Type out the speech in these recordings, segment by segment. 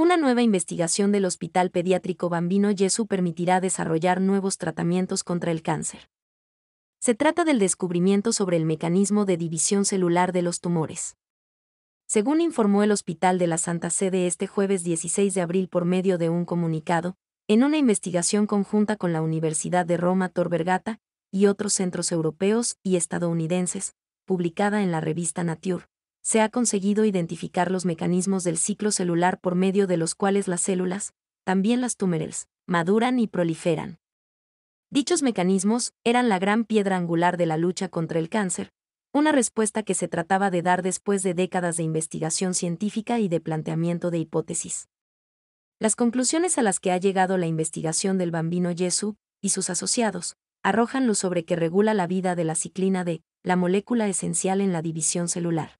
Una nueva investigación del Hospital Pediátrico Bambino Yesu permitirá desarrollar nuevos tratamientos contra el cáncer. Se trata del descubrimiento sobre el mecanismo de división celular de los tumores. Según informó el Hospital de la Santa Sede este jueves 16 de abril por medio de un comunicado, en una investigación conjunta con la Universidad de Roma Tor Vergata y otros centros europeos y estadounidenses, publicada en la revista Nature, se ha conseguido identificar los mecanismos del ciclo celular por medio de los cuales las células, también las túmeres, maduran y proliferan. Dichos mecanismos eran la gran piedra angular de la lucha contra el cáncer, una respuesta que se trataba de dar después de décadas de investigación científica y de planteamiento de hipótesis. Las conclusiones a las que ha llegado la investigación del bambino Yesu y sus asociados arrojan luz sobre que regula la vida de la ciclina D, la molécula esencial en la división celular.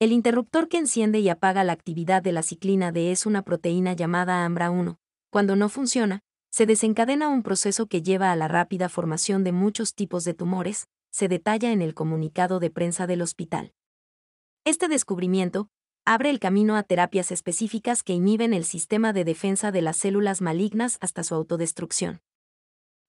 El interruptor que enciende y apaga la actividad de la ciclina D es una proteína llamada AMBRA1. Cuando no funciona, se desencadena un proceso que lleva a la rápida formación de muchos tipos de tumores, se detalla en el comunicado de prensa del hospital. Este descubrimiento abre el camino a terapias específicas que inhiben el sistema de defensa de las células malignas hasta su autodestrucción.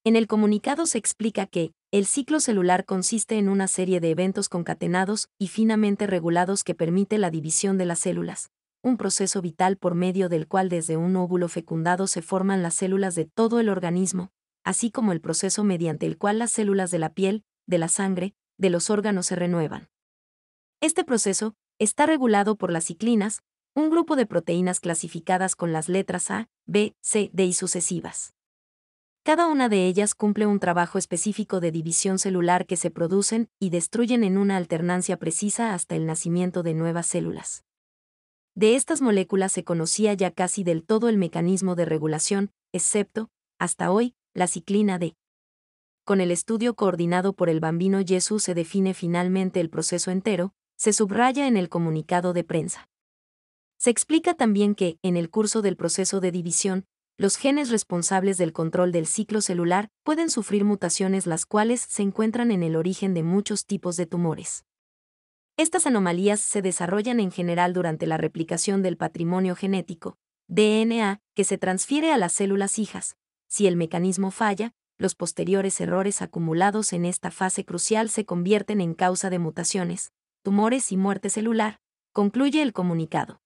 En el comunicado se explica que, el ciclo celular consiste en una serie de eventos concatenados y finamente regulados que permite la división de las células, un proceso vital por medio del cual desde un óvulo fecundado se forman las células de todo el organismo, así como el proceso mediante el cual las células de la piel, de la sangre, de los órganos se renuevan. Este proceso está regulado por las ciclinas, un grupo de proteínas clasificadas con las letras A, B, C, D y sucesivas. Cada una de ellas cumple un trabajo específico de división celular que se producen y destruyen en una alternancia precisa hasta el nacimiento de nuevas células. De estas moléculas se conocía ya casi del todo el mecanismo de regulación, excepto, hasta hoy, la ciclina D. Con el estudio coordinado por el bambino Jesús se define finalmente el proceso entero, se subraya en el comunicado de prensa. Se explica también que, en el curso del proceso de división, los genes responsables del control del ciclo celular pueden sufrir mutaciones las cuales se encuentran en el origen de muchos tipos de tumores. Estas anomalías se desarrollan en general durante la replicación del patrimonio genético, DNA, que se transfiere a las células hijas. Si el mecanismo falla, los posteriores errores acumulados en esta fase crucial se convierten en causa de mutaciones, tumores y muerte celular, concluye el comunicado.